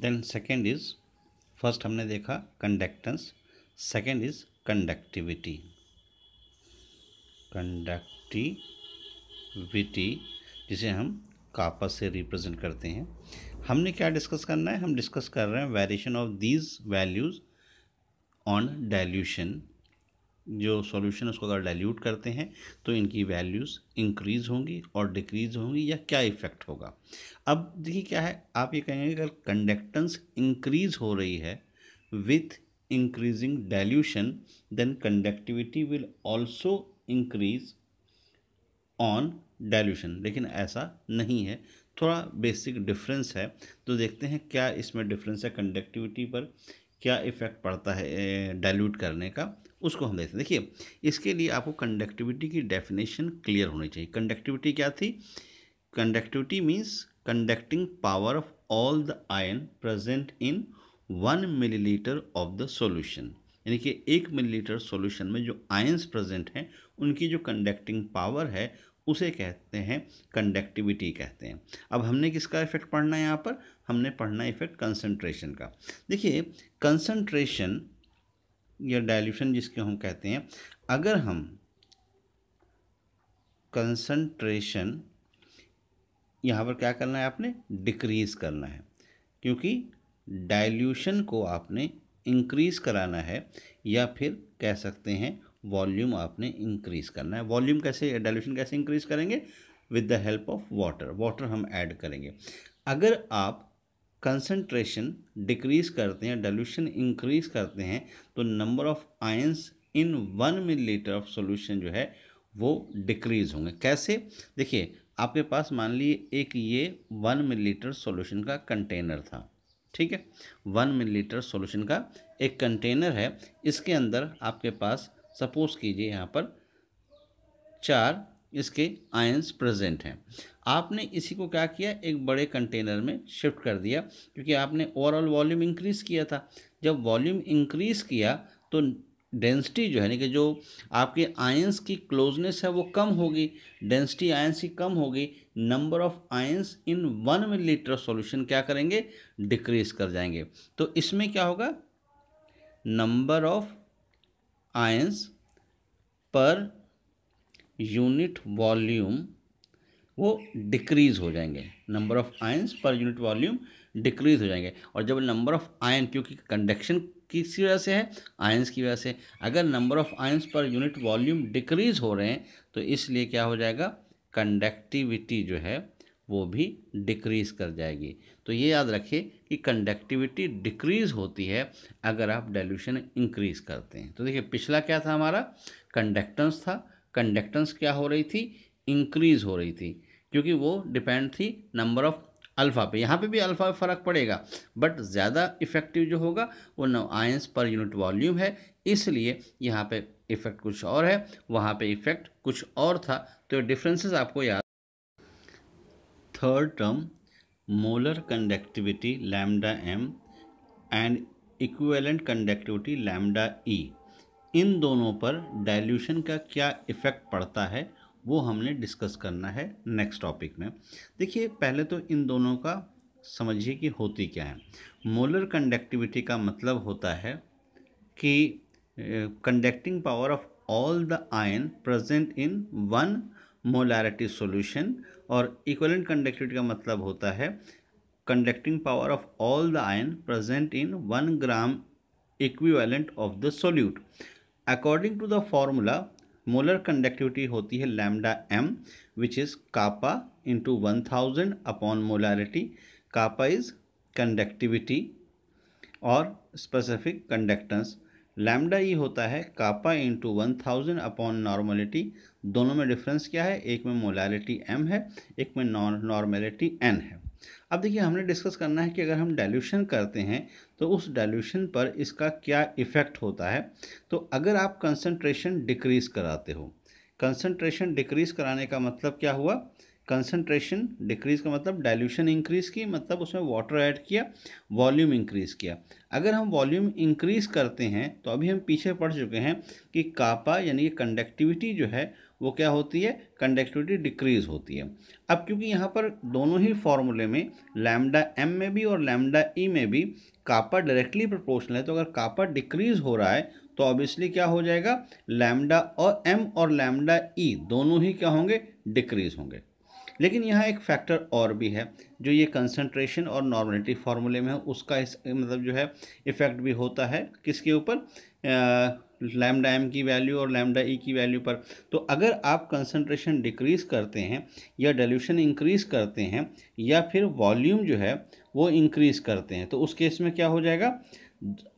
then second is first हमने देखा conductance second is conductivity conductivity जिसे हम कापस से रिप्रेजेंट करते हैं हमने क्या डिस्कस करना है हम डिस्कस कर रहे हैं variation of these values on dilution जो सॉल्यूशन उसको अगर डाइल्यूट करते हैं तो इनकी वैल्यूज़ इंक्रीज़ होंगी और डिक्रीज़ होंगी या क्या इफ़ेक्ट होगा अब देखिए क्या है आप ये कहेंगे अगर कंडक्टेंस इंक्रीज़ हो रही है with increasing dilution then conductivity will also increase on dilution लेकिन ऐसा नहीं है थोड़ा बेसिक डिफरेंस है तो देखते हैं क्या इसमें डिफरेंस है कंडक्टिविटी पर क्या इफ़ेक्ट पड़ता है डाइल्यूट करने का उसको हम देखते हैं देखिए इसके लिए आपको कंडक्टिविटी की डेफिनेशन क्लियर होनी चाहिए कंडक्टिविटी क्या थी conductivity means conducting power of all the ion present in one millilitre of the solution यानी कि एक मिलीलीटर सॉल्यूशन में जो आयंस प्रेजेंट हैं उनकी जो कंडक्टिंग पावर है उसे कहते हैं कंडक्टिविटी कहते हैं अब हमने किसका इफेक्ट पढ़ना है यहाँ पर हमने पढ़ना है इफेक्ट कंसंट्रेशन का देखिए कंसंट्रेशन या डाइल्यूशन जिसके हम कहते हैं अगर हम कंसंट्रेशन यहाँ पर क्या करना है आपने डिक्रीज़ करना है क्योंकि डाइल्यूशन को आपने इंक्रीज़ कराना है या फिर कह सकते हैं वॉल्यूम आपने इंक्रीज़ करना है वॉल्यूम कैसे डाइल्यूशन कैसे इंक्रीज़ करेंगे with the help of water water हम ऐड करेंगे अगर आप कंसनट्रेशन डिक्रीज़ करते हैं डाइल्यूशन इंक्रीज़ करते हैं तो number of ions in one millilitre of solution जो है वो डिक्रीज़ होंगे कैसे देखिए आपके पास मान लीजिए एक ये वन मिलीलीटर सॉल्यूशन का कंटेनर था ठीक है वन मिलीलीटर सॉल्यूशन का एक कंटेनर है इसके अंदर आपके पास सपोज कीजिए यहाँ पर चार इसके आयंस प्रेजेंट हैं आपने इसी को क्या किया एक बड़े कंटेनर में शिफ्ट कर दिया क्योंकि आपने ओवरऑल वॉल्यूम इंक्रीज़ किया था जब वॉल्यूम इंक्रीज़ किया तो डेंसिटी जो है ना कि जो आपके आयंस की क्लोजनेस है वो कम होगी डेंसिटी आयंस की कम होगी number of ions in one millilitre solution क्या करेंगे डिक्रीज कर जाएंगे तो इसमें क्या होगा number of ions per unit volume वो डिक्रीज़ हो जाएंगे number of ions per unit volume decrease हो जाएंगे और जब नंबर ऑफ़ आयन क्योंकि कंडक्शन किसकी वजह से है आयंस की वजह से अगर number of ions per unit volume decrease हो रहे हैं तो इसलिए क्या हो जाएगा कंडक्टिविटी जो है वो भी डिक्रीज कर जाएगी तो ये याद रखिए कि कंडक्टिविटी डिक्रीज होती है अगर आप डाइल्यूशन इंक्रीज करते हैं तो देखिए पिछला क्या था हमारा कंडक्टेंस था कंडक्टेंस क्या हो रही थी इंक्रीज हो रही थी क्योंकि वो डिपेंड थी नंबर ऑफ अल्फ़ा पे यहाँ पे भी अल्फ़ा पे फ़र्क पड़ेगा बट ज़्यादा इफेक्टिव जो होगा वो no ions per unit volume है इसलिए यहाँ पे इफ़ेक्ट कुछ और है वहाँ पे इफ़ेक्ट कुछ और था तो डिफरेंसेस आपको याद third term molar conductivity lambda m and equivalent conductivity lambda e इन दोनों पर डाइल्यूशन का क्या इफ़ेक्ट पड़ता है वो हमने डिस्कस करना है नेक्स्ट टॉपिक में देखिए पहले तो इन दोनों का समझिए कि होती क्या है मोलर कंडक्टिविटी का मतलब होता है कि conducting power of all the ion present in one molarity solution और इक्वलेंट कंडक्टिविटी का मतलब होता है conducting power of all the ion present in one gram equivalent of the solute according to the formula molar conductivity होती है lambda M which is kappa into one thousand upon molarity kappa is conductivity और specific conductance lambda E होता है kappa into one thousand upon normality दोनों में difference क्या है एक में मोलालिटी एम है एक में नॉन नॉर्मेलिटी एन है अब देखिए हमने डिस्कस करना है कि अगर हम डाइल्यूशन करते हैं तो उस डाइल्यूशन पर इसका क्या इफ़ेक्ट होता है तो अगर आप कंसनट्रेशन डिक्रीज़ कराते हो कंसनट्रेशन डिक्रीज़ कराने का मतलब क्या हुआ कंसनट्रेशन डिक्रीज का मतलब डाइल्यूशन इंक्रीज की मतलब उसमें वाटर ऐड किया वॉल्यूम इंक्रीज किया अगर हम वॉल्यूम इंक्रीज करते हैं तो अभी हम पीछे पढ़ चुके हैं कि कापा यानी कि कंडक्टिविटी जो है वो क्या होती है कंडक्टिविटी डिक्रीज होती है अब क्योंकि यहाँ पर दोनों ही फॉर्मूले में लैमडा एम में भी और लैमडा ई e में भी कापा डायरेक्टली प्रोपोर्शनल है तो अगर कापा डिक्रीज हो रहा है तो ऑब्वियसली क्या हो जाएगा लैमडा और एम और लैमडा ई e दोनों ही क्या होंगे डिक्रीज होंगे लेकिन यहाँ एक फैक्टर और भी है जो ये कंसनट्रेशन और नॉर्मलिटी फार्मूले में है उसका इस मतलब जो है इफ़ेक्ट भी होता है किसके ऊपर लैमडा एम की वैल्यू और लैमडा ई e की वैल्यू पर तो अगर आप कंसनट्रेशन डिक्रीज़ करते हैं या डल्यूशन इंक्रीज़ करते हैं या फिर वॉल्यूम जो है वो इंक्रीज़ करते हैं तो उस केस में क्या हो जाएगा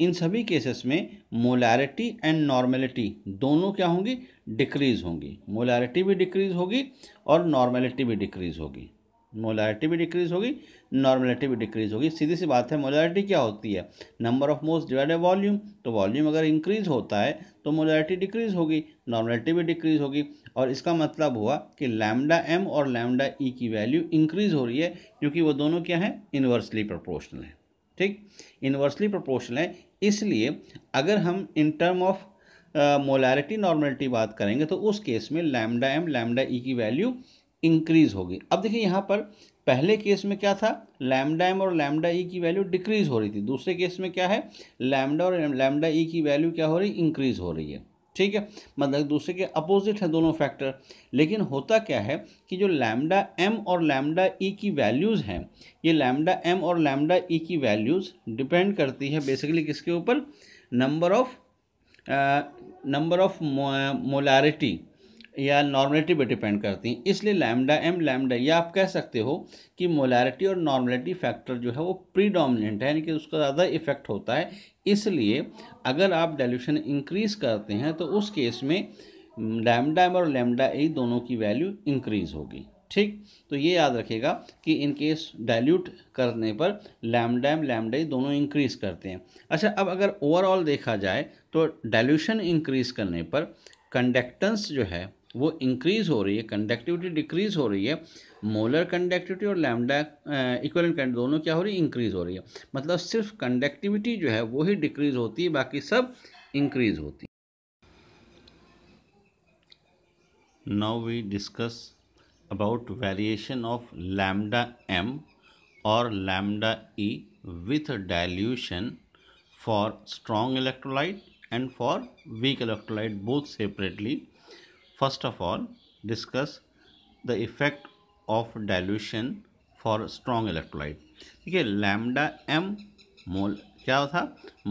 इन सभी केसेस में मोलैरिटी एंड नॉर्मेलिटी दोनों क्या होंगी डिक्रीज होंगी मोलैरिटी भी डिक्रीज होगी और नॉर्मेलिटी भी डिक्रीज होगी मोलैरिटी भी डिक्रीज होगी नॉर्मेलिटी भी डिक्रीज होगी सीधी सी बात है मोलैरिटी क्या होती है नंबर ऑफ मोस्ट डिवाइड बाई वॉल्यूम तो वॉल्यूम अगर इंक्रीज होता है तो मोलैरिटी डिक्रीज होगी नॉर्मेलिटी भी डिक्रीज होगी और इसका मतलब हुआ कि लैमडा एम और लैमडा ई e की वैल्यू इंक्रीज हो रही है क्योंकि वो दोनों क्या है इन्वर्सली प्रोपोर्शनल है ठीक इन्वर्सली प्रोपोर्शनल है इसलिए अगर हम in term of molarity normality बात करेंगे तो उस केस में लैमडा एम लैमडा ई की वैल्यू इंक्रीज होगी अब देखिए यहाँ पर पहले केस में क्या था लैमडा एम और लैमडा ई e की वैल्यू डिक्रीज हो रही थी दूसरे केस में क्या है लैमडा और लैमडा ई e की वैल्यू क्या हो रही इंक्रीज हो रही है ठीक है मतलब दूसरे के अपोजिट है दोनों फैक्टर लेकिन होता क्या है कि जो लैमडा एम और लैमडा ई e की वैल्यूज़ हैं ये लैमडा एम और लैमडा ई e की वैल्यूज़ डिपेंड करती है बेसिकली किसके ऊपर number of number of molarity या नॉर्मलिटी पर डिपेंड करती हैं इसलिए लैमडा एम लैमडा या आप कह सकते हो कि मोलैरिटी और नॉर्मलिटी फैक्टर जो है वो प्रीडोमिनेंट है यानी कि उसका ज़्यादा इफेक्ट होता है इसलिए अगर आप डाइल्यूशन इंक्रीज़ करते हैं तो उस केस में लैमडा एम और लैमडा ए दोनों की वैल्यू इंक्रीज़ होगी ठीक तो ये याद रखेगा कि इन केस डाइल्यूट करने पर लैमडा एम लैमडा दोनों इंक्रीज़ करते हैं अच्छा अब अगर ओवरऑल देखा जाए तो डाइल्यूशन इंक्रीज़ करने पर कंडक्टेंस जो है वो इंक्रीज़ हो रही है कंडक्टिविटी डिक्रीज़ हो रही है मोलर कंडक्टिविटी और लैमडा इक्वलेंट करंट दोनों क्या हो रही है इंक्रीज़ हो रही है मतलब सिर्फ कंडक्टिविटी जो है वो ही डिक्रीज़ होती है बाकी सब इंक्रीज़ होती है now we discuss about variation of lambda M और lambda E with dilution for strong electrolyte and for weak electrolyte both separately First of all, discuss the effect of dilution for strong electrolyte ठीक है lambda M mole क्या था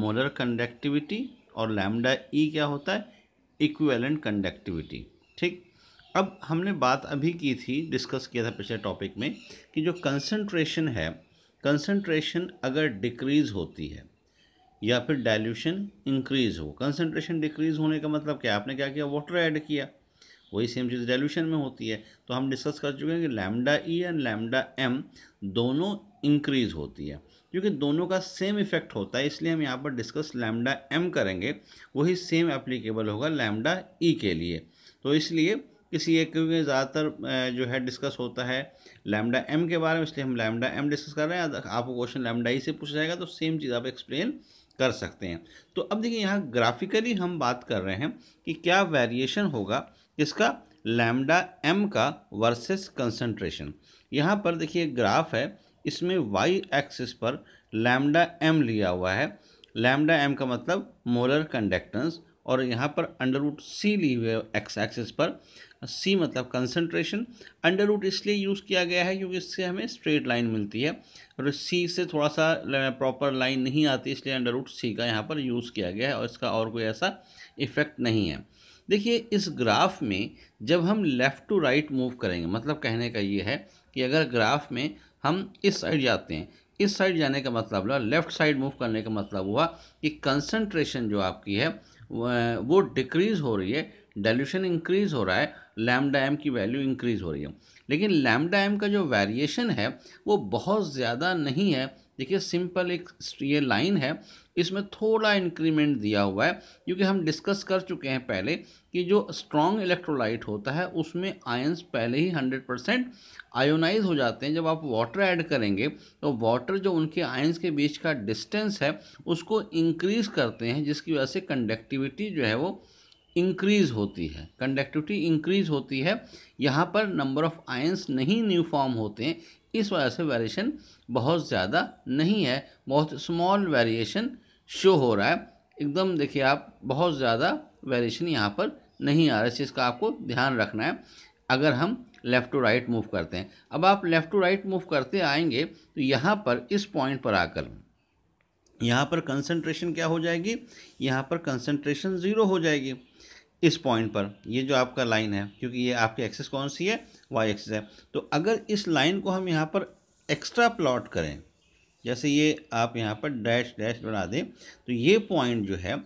molar conductivity और lambda E e क्या होता है equivalent conductivity ठीक अब हमने बात अभी की थी डिस्कस किया था पिछले टॉपिक में कि जो कंसंट्रेशन है कंसंट्रेशन अगर डिक्रीज होती है या फिर डाइल्यूशन इंक्रीज हो कंसंट्रेशन डिक्रीज होने का मतलब क्या आपने क्या किया वाटर ऐड किया वही सेम चीज़ रेल्यूशन में होती है तो हम डिस्कस कर चुके हैं कि lambda E and lambda M दोनों इंक्रीज होती है क्योंकि दोनों का सेम इफेक्ट होता है इसलिए हम यहाँ पर डिस्कस लैमडा एम करेंगे वही सेम एप्लीकेबल होगा लैमडा ई e के लिए तो इसलिए किसी एक क्योंकि ज़्यादातर जो है डिस्कस होता है लैमडा एम के बारे में इसलिए हम लैमडा एम डिस्कस कर रहे हैं आपको क्वेश्चन लैमडा ई से पूछा जाएगा तो सेम चीज़ आप एक्सप्लेन कर सकते हैं तो अब देखिए यहाँ ग्राफिकली हम बात कर रहे हैं कि क्या वेरिएशन होगा इसका लैमडा एम का वर्सेस कंसंट्रेशन यहाँ पर देखिए ग्राफ है इसमें वाई एक्सिस पर लैमडा एम लिया हुआ है लैमडा एम का मतलब मोलर कंडक्टेंस और यहाँ पर अंडर रूट सी ली हुई है एक्स एक्सिस पर सी मतलब कंसंट्रेशन अंडर रूट इसलिए यूज़ किया गया है क्योंकि इससे हमें स्ट्रेट लाइन मिलती है और सी से थोड़ा सा प्रॉपर लाइन नहीं आती इसलिए अंडर रूट सी का यहाँ पर यूज़ किया गया है और इसका और कोई ऐसा इफेक्ट नहीं है देखिए इस ग्राफ में जब हम लेफ़्ट टू राइट मूव करेंगे मतलब कहने का ये है कि अगर ग्राफ में हम इस साइड जाते हैं इस साइड जाने का मतलब हुआ लेफ़्ट साइड मूव करने का मतलब हुआ कि कंसंट्रेशन जो आपकी है वो डिक्रीज़ हो रही है डाइल्यूशन इंक्रीज़ हो रहा है लैमडा एम की वैल्यू इंक्रीज़ हो रही है लेकिन लैमडा एम का जो वेरिएशन है वो बहुत ज़्यादा नहीं है देखिए सिंपल एक ये लाइन है इसमें थोड़ा इंक्रीमेंट दिया हुआ है क्योंकि हम डिस्कस कर चुके हैं पहले कि जो स्ट्रॉन्ग इलेक्ट्रोलाइट होता है उसमें आयंस पहले ही 100 परसेंट आयोनाइज हो जाते हैं जब आप वाटर ऐड करेंगे तो वाटर जो उनके आयंस के बीच का डिस्टेंस है उसको इंक्रीज़ करते हैं जिसकी वजह से कंडक्टिविटी जो है वो इंक्रीज होती है कंडक्टिविटी इंक्रीज होती है यहाँ पर नंबर ऑफ आयंस नहीं न्यू फॉर्म होते हैं इस वजह से वेरिएशन बहुत ज़्यादा नहीं है बहुत स्मॉल वेरिएशन शो हो रहा है एकदम देखिए आप बहुत ज़्यादा वेरिएशन यहाँ पर नहीं आ रहा है इसका आपको ध्यान रखना है अगर हम लेफ़्ट टू राइट मूव करते हैं अब आप लेफ़्ट टू राइट मूव करते आएंगे तो यहाँ पर इस पॉइंट पर आकर यहाँ पर कंसंट्रेशन क्या हो जाएगी यहाँ पर कंसंट्रेशन ज़ीरो हो जाएगी इस पॉइंट पर ये जो आपका लाइन है क्योंकि ये आपकी एक्सेस कौन सी है वाई एक्सेस है तो अगर इस लाइन को हम यहाँ पर एक्स्ट्रा प्लॉट करें जैसे ये आप यहाँ पर डैश डैश बना दें तो ये पॉइंट जो है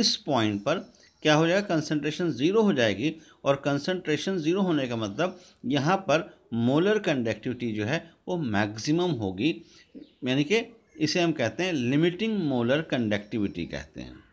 इस पॉइंट पर क्या हो जाएगा कंसंट्रेशन ज़ीरो हो जाएगी और कंसंट्रेशन ज़ीरो होने का मतलब यहाँ पर मोलर कंडक्टिविटी जो है वो मैक्सिमम होगी यानी कि इसे हम कहते हैं लिमिटिंग मोलर कंडक्टिविटी कहते हैं